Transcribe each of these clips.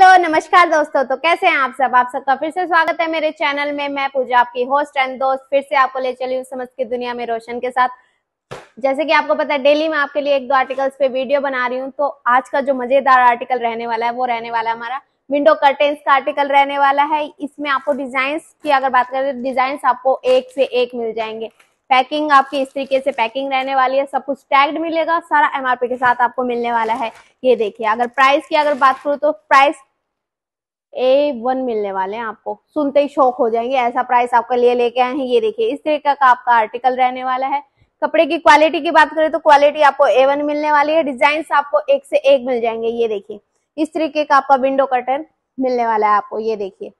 hello नमस्कार दोस्तों तो कैसे हैं आप सब आप सबका फिर से स्वागत है मेरे चैनल में मैं पूजा आपकी होस्ट एंड दोस्त फिर से आपको ले चली हूँ समझ की दुनिया में रोशन के साथ जैसे कि आपको पता है डेली मैं आपके लिए एक दो आर्टिकल्स पे वीडियो बना रही हूँ तो आज का जो मजेदार आर्टिकल रहने वाला है वो रहने वाला है हमारा विंडो कर्टेन्स का आर्टिकल रहने वाला है इसमें आपको डिजाइन की अगर बात करें डिजाइन तो आपको एक से एक मिल जाएंगे पैकिंग आपकी इस तरीके से पैकिंग रहने वाली है सब कुछ टैग्ड मिलेगा सारा एमआरपी के साथ आपको मिलने वाला है ये देखिए अगर प्राइस की अगर बात करूँ तो प्राइस ए वन मिलने वाले हैं आपको सुनते ही शौक हो जाएंगे ऐसा प्राइस आपके लिए लेके आए हैं ये देखिए इस तरीके का आपका आर्टिकल रहने वाला है कपड़े की क्वालिटी की बात करें तो क्वालिटी आपको ए वन मिलने वाली है डिजाइन आपको एक से एक मिल जाएंगे ये देखिए इस तरीके का आपका विंडो कर्टन मिलने वाला है आपको ये देखिए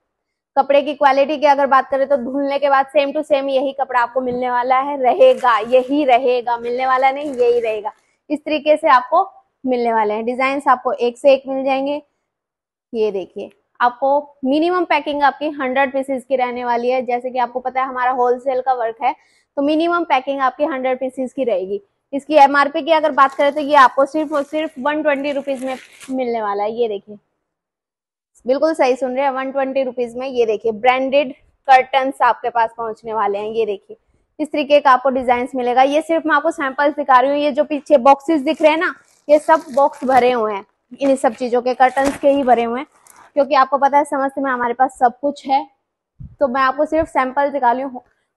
कपड़े की क्वालिटी की अगर बात करें तो धुलने के बाद सेम टू सेम यही कपड़ा आपको मिलने वाला है रहेगा यही रहेगा मिलने वाला नहीं यही रहेगा इस तरीके से आपको मिलने वाले हैं डिजाइन आपको एक से एक मिल जाएंगे ये देखिए आपको मिनिमम पैकिंग आपकी हंड्रेड पीसीज की रहने वाली है जैसे कि आपको पता है हमारा होलसेल का वर्क है तो मिनिमम पैकिंग आपकी हंड्रेड पीसीज की रहेगी इसकी एमआरपी की अगर बात करें तो ये आपको सिर्फ और सिर्फ वन ट्वेंटी रुपीज में मिलने वाला है ये देखिए बिल्कुल सही सुन रहे हैं वन ट्वेंटी रुपीज में ये देखिए ब्रांडेड कर्टन आपके पास पहुंचने वाले हैं ये देखिए इस तरीके का आपको डिजाइन मिलेगा ये सिर्फ मैं आपको सैंपल्स दिखा रही हूँ ये जो पीछे बॉक्सेस दिख रहे हैं ना ये सब बॉक्स भरे हुए हैं इन सब चीजों के कर्टन के ही भरे हुए हैं क्योंकि आपको पता है समझते में हमारे पास सब कुछ है तो मैं आपको सिर्फ सैंपल दिखा ली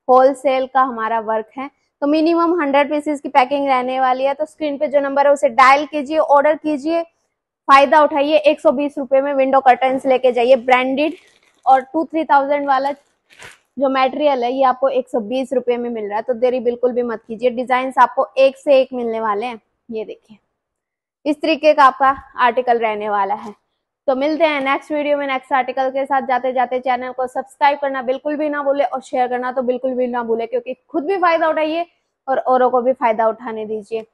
होल सेल का हमारा वर्क है तो मिनिमम हंड्रेड पीसेस की पैकिंग रहने वाली है तो स्क्रीन पे जो नंबर है उसे डायल कीजिए ऑर्डर कीजिए फायदा उठाइए एक सौ में विंडो कर्टन्स लेके जाइए ब्रांडेड और टू थ्री थाउजेंड वाला जो मेटेरियल है ये आपको एक सौ में मिल रहा है तो देरी बिल्कुल भी मत कीजिए डिजाइन आपको एक से एक मिलने वाले हैं ये देखिए इस तरीके का आपका आर्टिकल रहने वाला है तो मिलते हैं नेक्स्ट वीडियो में नेक्स्ट आर्टिकल के साथ जाते जाते चैनल को सब्सक्राइब करना बिल्कुल भी ना भूले और शेयर करना तो बिल्कुल भी ना भूले क्योंकि खुद भी फायदा उठाइए और औरों को भी फायदा उठाने दीजिए